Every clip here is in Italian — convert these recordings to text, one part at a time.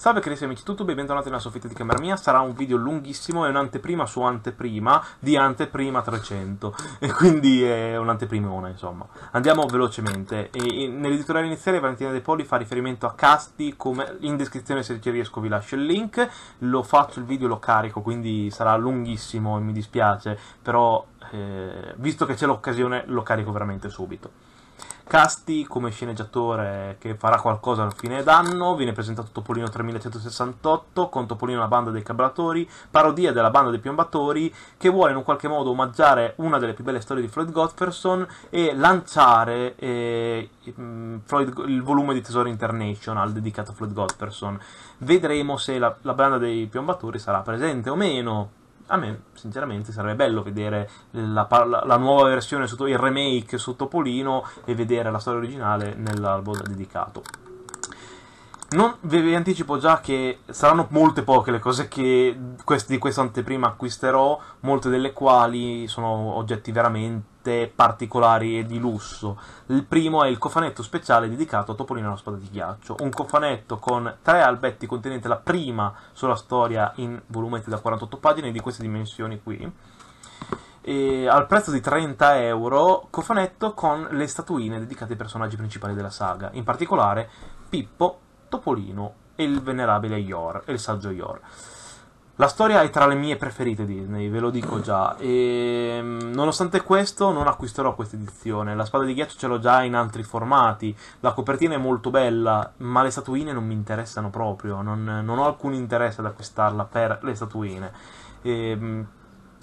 Salve cari amici tutti, bentornati nella soffitta di camera mia, sarà un video lunghissimo, è un'anteprima su anteprima di anteprima 300 e quindi è un'anteprimona insomma. Andiamo velocemente, nell'editoriale iniziale Valentina De Poli fa riferimento a casti, come in descrizione se ci riesco vi lascio il link, lo faccio il video, lo carico quindi sarà lunghissimo e mi dispiace, però eh, visto che c'è l'occasione lo carico veramente subito. Casti come sceneggiatore che farà qualcosa al fine d'anno, viene presentato Topolino 3168 con Topolino la banda dei cabratori, parodia della banda dei piombatori che vuole in un qualche modo omaggiare una delle più belle storie di Floyd Gotferson e lanciare eh, mm, Floyd, il volume di Tesoro International dedicato a Floyd Gotferson. Vedremo se la, la banda dei piombatori sarà presente o meno a me sinceramente sarebbe bello vedere la, la, la nuova versione, sotto, il remake sotto Polino e vedere la storia originale nell'album dedicato. Non vi anticipo già che saranno molte poche le cose che quest, di questa anteprima acquisterò, molte delle quali sono oggetti veramente veramente particolari e di lusso. Il primo è il cofanetto speciale dedicato a Topolino e alla spada di ghiaccio, un cofanetto con tre albetti contenente la prima sola storia in volumetti da 48 pagine di queste dimensioni qui. E al prezzo di 30 euro, cofanetto con le statuine dedicate ai personaggi principali della saga, in particolare Pippo, Topolino e il venerabile Ior, e il saggio Ior. La storia è tra le mie preferite Disney, ve lo dico già. E, ehm, nonostante questo, non acquisterò questa edizione. La spada di ghiaccio ce l'ho già in altri formati. La copertina è molto bella, ma le statuine non mi interessano proprio. Non, non ho alcun interesse ad acquistarla per le statuine. E, ehm,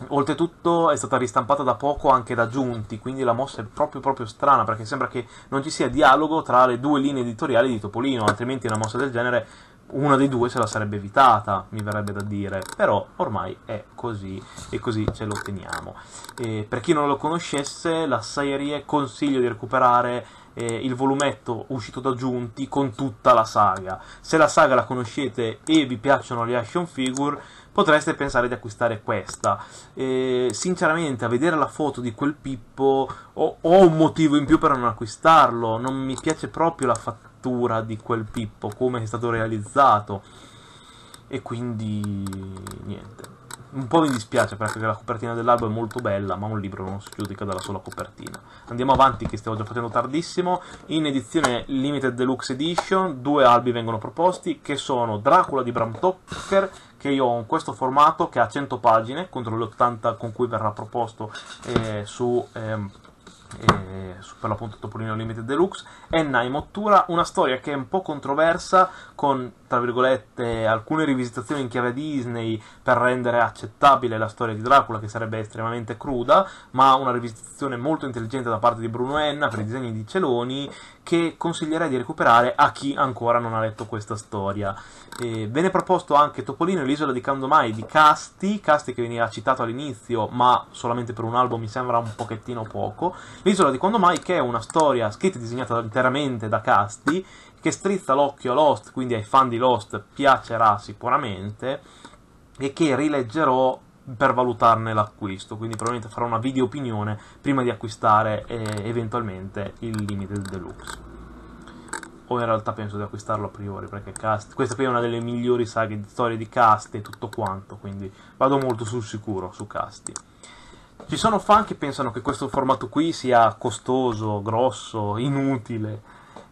Oltretutto è stata ristampata da poco anche da Giunti, quindi la mossa è proprio, proprio strana perché sembra che non ci sia dialogo tra le due linee editoriali di Topolino, altrimenti una mossa del genere una dei due se la sarebbe evitata, mi verrebbe da dire, però ormai è così e così ce lo teniamo. Eh, per chi non lo conoscesse, la serie consiglio di recuperare eh, il volumetto uscito da Giunti con tutta la saga. Se la saga la conoscete e vi piacciono le action figure, potreste pensare di acquistare questa. Eh, sinceramente, a vedere la foto di quel Pippo, ho, ho un motivo in più per non acquistarlo, non mi piace proprio la fattura scrittura di quel Pippo, come è stato realizzato. E quindi niente. Un po' mi dispiace perché la copertina dell'albo è molto bella, ma un libro non si giudica dalla sola copertina. Andiamo avanti che stiamo già facendo tardissimo. In edizione Limited Deluxe Edition due albi vengono proposti che sono Dracula di Bram Stoker, che io ho in questo formato che ha 100 pagine contro le 80 con cui verrà proposto eh, su... Eh, eh, per l'appunto Topolino Limited Deluxe, Enna in Mottura, una storia che è un po' controversa, con tra virgolette alcune rivisitazioni in chiave Disney per rendere accettabile la storia di Dracula, che sarebbe estremamente cruda, ma una rivisitazione molto intelligente da parte di Bruno Enna per i disegni di Celoni, che consiglierei di recuperare a chi ancora non ha letto questa storia. Eh, viene proposto anche Topolino e l'isola di Candomai di Casti, Casti che veniva citato all'inizio, ma solamente per un album mi sembra un pochettino poco. L'isola di Quando Mai, che è una storia scritta e disegnata interamente da Casti, che strizza l'occhio a Lost, quindi ai fan di Lost piacerà sicuramente, e che rileggerò per valutarne l'acquisto, quindi probabilmente farò una video opinione prima di acquistare eh, eventualmente il Limited Deluxe. O in realtà penso di acquistarlo a priori, perché Cast... questa qui è una delle migliori saghe di storie di Cast e tutto quanto, quindi vado molto sul sicuro su Casti. Ci sono fan che pensano che questo formato qui sia costoso, grosso, inutile.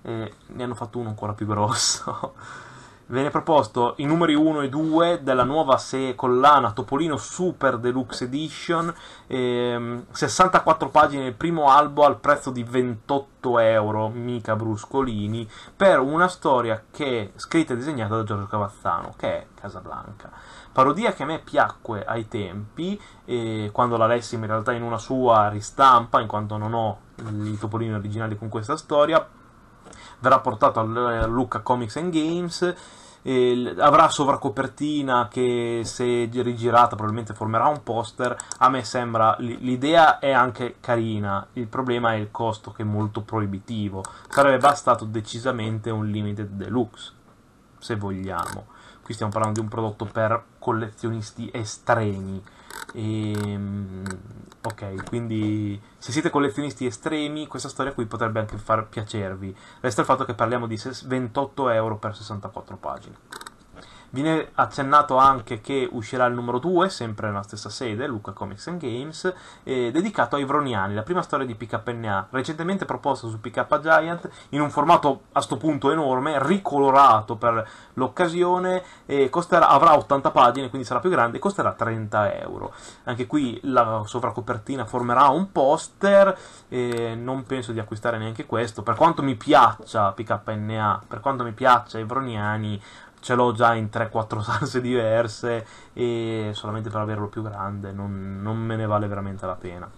E ne hanno fatto uno ancora più grosso viene proposto i numeri 1 e 2 della nuova se- collana Topolino Super Deluxe Edition, ehm, 64 pagine del primo albo al prezzo di 28 euro, mica bruscolini, per una storia che è scritta e disegnata da Giorgio Cavazzano, che è Casablanca. Parodia che a me piacque ai tempi, eh, quando la lessi in realtà in una sua ristampa, in quanto non ho i topolini originali con questa storia, verrà portato a eh, Lucca Comics and Games eh, avrà sovracopertina che se rigirata probabilmente formerà un poster, a me sembra l'idea è anche carina, il problema è il costo che è molto proibitivo, sarebbe bastato decisamente un limited deluxe, se vogliamo, qui stiamo parlando di un prodotto per collezionisti estremi, e, ehm, ok, quindi se siete collezionisti estremi, questa storia qui potrebbe anche far piacervi. Resta il fatto che parliamo di 28 euro per 64 pagine. Viene accennato anche che uscirà il numero 2, sempre nella stessa sede, Luca Comics and Games, eh, dedicato ai Vroniani, la prima storia di PKNA, recentemente proposta su PK Giant in un formato a sto punto enorme, ricolorato per l'occasione, eh, costerà, avrà 80 pagine, quindi sarà più grande, e costerà 30 euro. Anche qui la sovracopertina formerà un poster, eh, non penso di acquistare neanche questo, per quanto mi piaccia PKNA, per quanto mi piaccia i Vroniani, ce l'ho già in 3-4 salse diverse e solamente per averlo più grande non, non me ne vale veramente la pena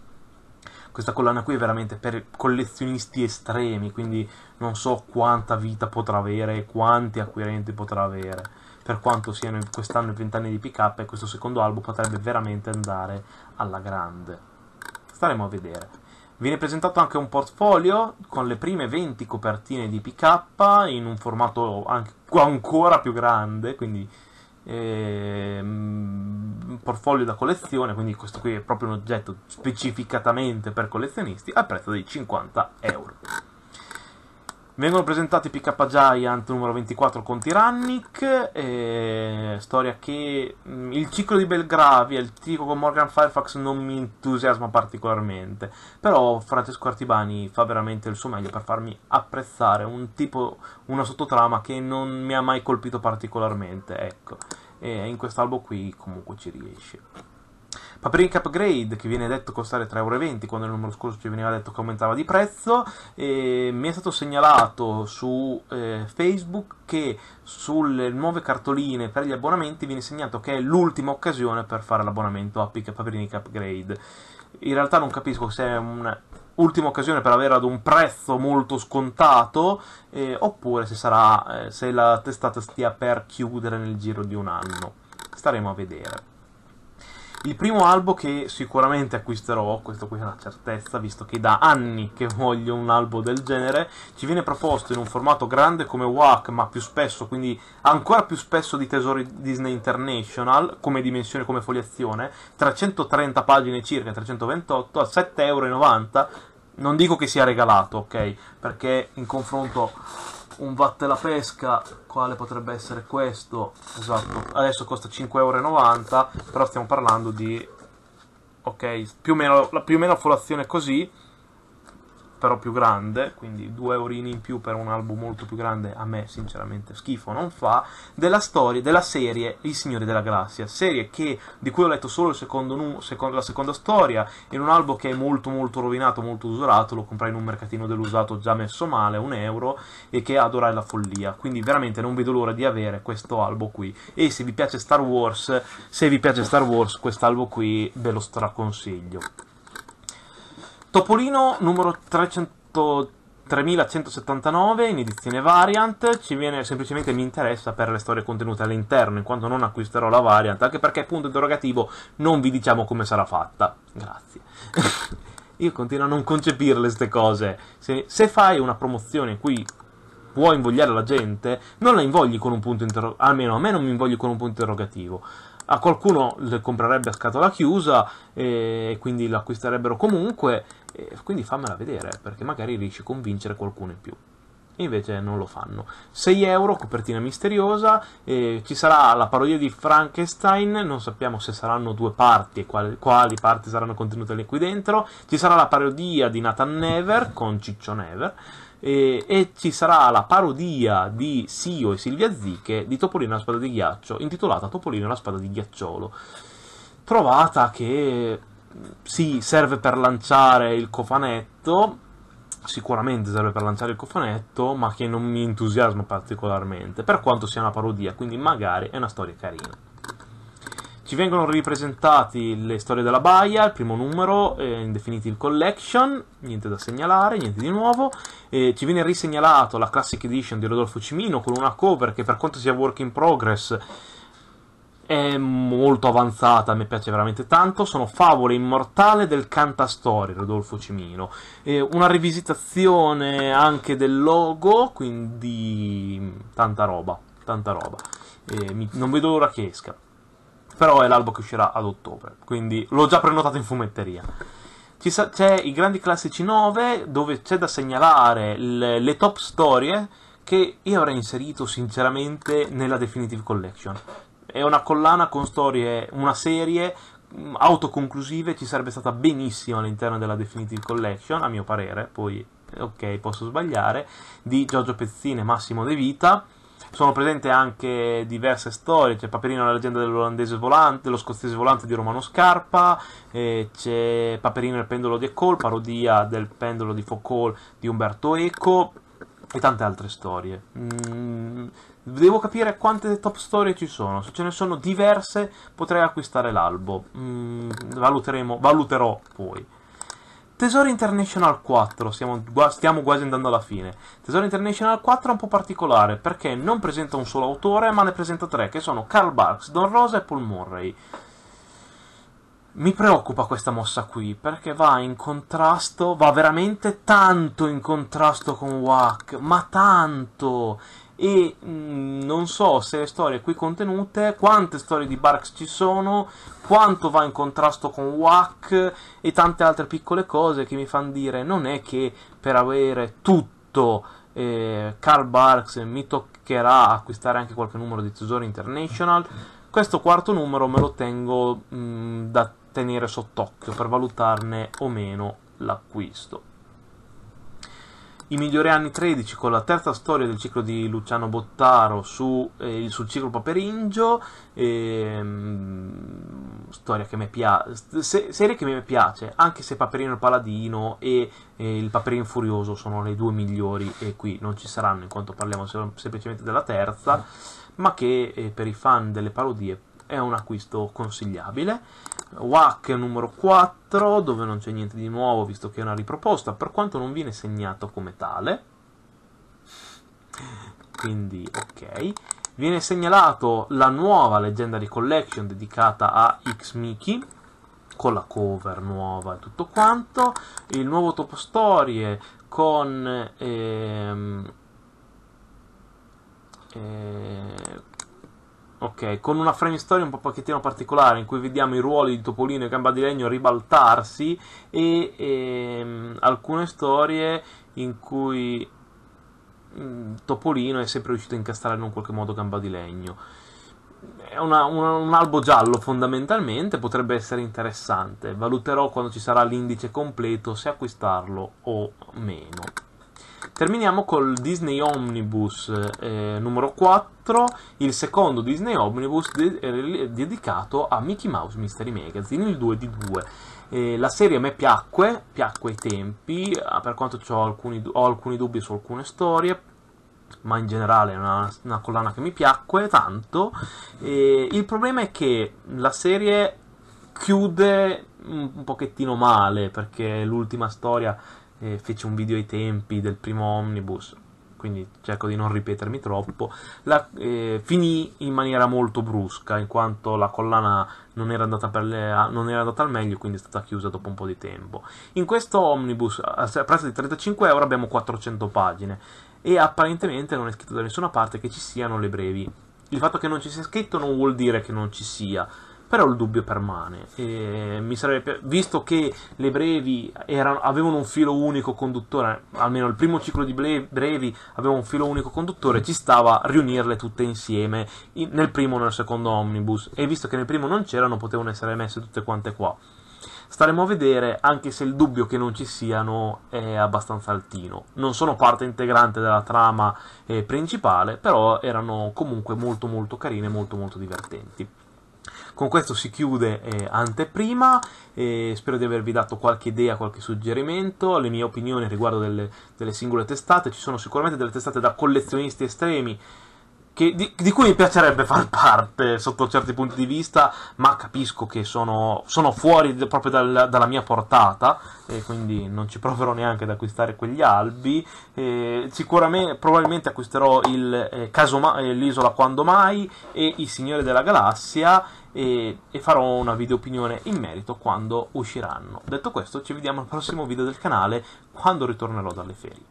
questa collana qui è veramente per collezionisti estremi, quindi non so quanta vita potrà avere, e quanti acquirenti potrà avere. Per quanto siano quest'anno i 20 anni di pick up, e questo secondo album potrebbe veramente andare alla grande. Staremo a vedere. Viene presentato anche un portfolio con le prime 20 copertine di PK in un formato anche, ancora più grande, quindi eh, un portfolio da collezione, quindi questo qui è proprio un oggetto specificatamente per collezionisti, al prezzo di 50 euro. Vengono presentati PK Giant numero 24 con Tyrannic, eh, storia che mm, il ciclo di Belgravia, il ciclo con Morgan Firefox non mi entusiasma particolarmente, però Francesco Artibani fa veramente il suo meglio per farmi apprezzare un tipo, una sottotrama che non mi ha mai colpito particolarmente, ecco, e in quest'albo qui comunque ci riesce. Ma upgrade, che viene detto costare 3,20€, quando il numero scorso ci veniva detto che aumentava di prezzo, eh, mi è stato segnalato su eh, Facebook che sulle nuove cartoline per gli abbonamenti viene segnato che è l'ultima occasione per fare l'abbonamento a Paprinic Upgrade. In realtà non capisco se è un ultima occasione per avere ad un prezzo molto scontato, eh, oppure se, sarà, eh, se la testata stia per chiudere nel giro di un anno. Staremo a vedere. Il primo albo che sicuramente acquisterò, questo qui è una certezza, visto che da anni che voglio un albo del genere, ci viene proposto in un formato grande come WAC, ma più spesso, quindi ancora più spesso di Tesori Disney International, come dimensione, come foliazione, 330 pagine circa, 328, a 7,90 euro, non dico che sia regalato, ok? Perché in confronto un vatte la pesca, quale potrebbe essere questo, esatto, adesso costa 5,90€, però stiamo parlando di, ok, più o meno, la, più o meno la colazione così, però più grande, quindi due orini in più per un album molto più grande, a me sinceramente schifo non fa, della storia, della serie I Signori della Galassia, serie che, di cui ho letto solo secondo, secondo, la seconda storia, in un albo che è molto molto rovinato, molto usurato, lo comprai in un mercatino dell'usato già messo male, un euro, e che adorai la follia, quindi veramente non vedo l'ora di avere questo albo qui, e se vi piace Star Wars, se vi piace Star Wars, quest'albo qui ve lo straconsiglio. Topolino numero 300... 3179 in edizione variant ci viene semplicemente mi interessa per le storie contenute all'interno in quanto non acquisterò la variant anche perché punto interrogativo non vi diciamo come sarà fatta grazie io continuo a non concepirle queste cose se, se, fai una promozione in cui puoi invogliare la gente non la invogli con un punto interrogativo almeno a me non mi invogli con un punto interrogativo a qualcuno le comprerebbe a scatola chiusa e quindi l'acquisterebbero comunque, quindi fammela vedere, perché magari riesci a convincere qualcuno in più. E invece non lo fanno. 6 euro, copertina misteriosa, eh, ci sarà la parodia di Frankenstein, non sappiamo se saranno due parti e quali, quali parti saranno contenute qui dentro, ci sarà la parodia di Nathan Never con Ciccio Never, e, e ci sarà la parodia di Sio e Silvia Ziche di Topolino e la spada di ghiaccio, intitolata Topolino e la spada di ghiacciolo. Trovata che mm, sì, serve per lanciare il cofanetto, sicuramente serve per lanciare il cofanetto, ma che non mi entusiasma particolarmente, per quanto sia una parodia, quindi magari è una storia carina. Ci vengono ripresentati le storie della baia, il primo numero, eh, Indefinity Collection, niente da segnalare, niente di nuovo. Eh, ci viene risegnalato la Classic Edition di Rodolfo Cimino con una cover che per quanto sia work in progress è molto avanzata, mi piace veramente tanto, sono Favole Immortale del Cantastory, Rodolfo Cimino. Eh, una rivisitazione anche del logo, quindi tanta roba, tanta roba. Eh, mi, non vedo l'ora che esca. Però è l'albo che uscirà ad ottobre, quindi l'ho già prenotato in fumetteria. Sa- c'è i grandi classici 9, dove c'è da segnalare le, le top storie che io avrei inserito sinceramente nella Definitive Collection. È una collana con storie, una serie mm, autoconclusive ci sarebbe stata benissimo all'interno della Definitive Collection, a mio parere, poi ok, posso sbagliare, di Giorgio Pezzini e Massimo De Vita, sono presenti anche diverse storie, c'è Paperino la leggenda dell'olandese volante, dello scozzese volante di Romano Scarpa, eh, c'è Paperino il pendolo di Ecole, parodia del pendolo di Foucault di Umberto Eco e tante altre storie. Mm, devo capire quante top storie ci sono, se ce ne sono diverse potrei acquistare l'albo, mm, valuterò poi. Tesoro International 4, stiamo, stiamo, quasi andando alla fine. Tesoro International 4 è un po' particolare perché non presenta un solo autore, ma ne presenta tre, che sono Karl Barks, Don Rosa e Paul Murray. Mi preoccupa questa mossa qui, perché va in contrasto, va veramente tanto in contrasto con Wack, ma tanto! e mh, mm, non so se le storie qui contenute, quante storie di Barks ci sono, quanto va in contrasto con Wack e tante altre piccole cose che mi fanno dire non è che per avere tutto eh, Carl Barks mi toccherà acquistare anche qualche numero di Tesoro International. Questo quarto numero me lo tengo mh, mm, da tenere sott'occhio per valutarne o meno l'acquisto i migliori anni 13 con la terza storia del ciclo di Luciano Bottaro su, eh, sul ciclo Paperingio, ehm, storia che mi piace, se, serie che mi piace, anche se Paperino il Paladino e eh, il Paperino Furioso sono le due migliori e qui non ci saranno in quanto parliamo sem- semplicemente della terza, ma che eh, per i fan delle parodie è un acquisto consigliabile. WAC numero 4, dove non c'è niente di nuovo visto che è una riproposta, per quanto non viene segnato come tale. Quindi, ok. Viene segnalato la nuova Legendary Collection dedicata a x miki con la cover nuova e tutto quanto, il nuovo topostorie con... Ehm, eh, Ok, con una frame story un po' pochettino particolare in cui vediamo i ruoli di Topolino e Gamba di Legno ribaltarsi e, e ehm, alcune storie in cui mh, mm, Topolino è sempre riuscito a incastrare in un qualche modo Gamba di Legno. È una, una, un albo giallo fondamentalmente, potrebbe essere interessante. Valuterò quando ci sarà l'indice completo se acquistarlo o meno. Terminiamo col Disney Omnibus eh, numero 4, il secondo Disney Omnibus de- eh, dedicato a Mickey Mouse Mystery Magazine, il 2 di 2. Eh, la serie a me piacque, piacque ai tempi, ah, per quanto ho alcuni, ho alcuni dubbi su alcune storie, ma in generale è una, una, collana che mi piacque tanto. il problema è che la serie chiude un pochettino male, perché l'ultima storia e feci un video ai tempi del primo omnibus, quindi cerco di non ripetermi troppo, la, eh, finì in maniera molto brusca, in quanto la collana non era, le, non era, andata al meglio, quindi è stata chiusa dopo un po' di tempo. In questo omnibus, a prezzo di 35 euro, abbiamo 400 pagine, e apparentemente non è scritto da nessuna parte che ci siano le brevi. Il fatto che non ci sia scritto non vuol dire che non ci sia, però il dubbio permane. Sarebbe, visto che le brevi erano, avevano un filo unico conduttore, almeno il primo ciclo di brevi aveva un filo unico conduttore, ci stava riunirle tutte insieme in, nel primo o nel secondo omnibus. E visto che nel primo non c'erano, potevano essere messe tutte quante qua. Staremo a vedere, anche se il dubbio che non ci siano è abbastanza altino. Non sono parte integrante della trama eh, principale, però erano comunque molto molto carine e molto molto divertenti. Con questo si chiude eh, anteprima, eh, spero di avervi dato qualche idea, qualche suggerimento, le mie opinioni riguardo delle, delle singole testate, ci sono sicuramente delle testate da collezionisti estremi, che, di, di, cui mi piacerebbe far parte sotto certi punti di vista, ma capisco che sono, sono fuori proprio dal, dalla mia portata, e quindi non ci proverò neanche ad acquistare quegli albi. E sicuramente, probabilmente acquisterò il, eh, Casoma, eh, l'isola quando mai e i Signori della Galassia e, e farò una video opinione in merito quando usciranno. Detto questo, ci vediamo al prossimo video del canale quando ritornerò dalle ferie.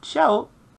Ciao!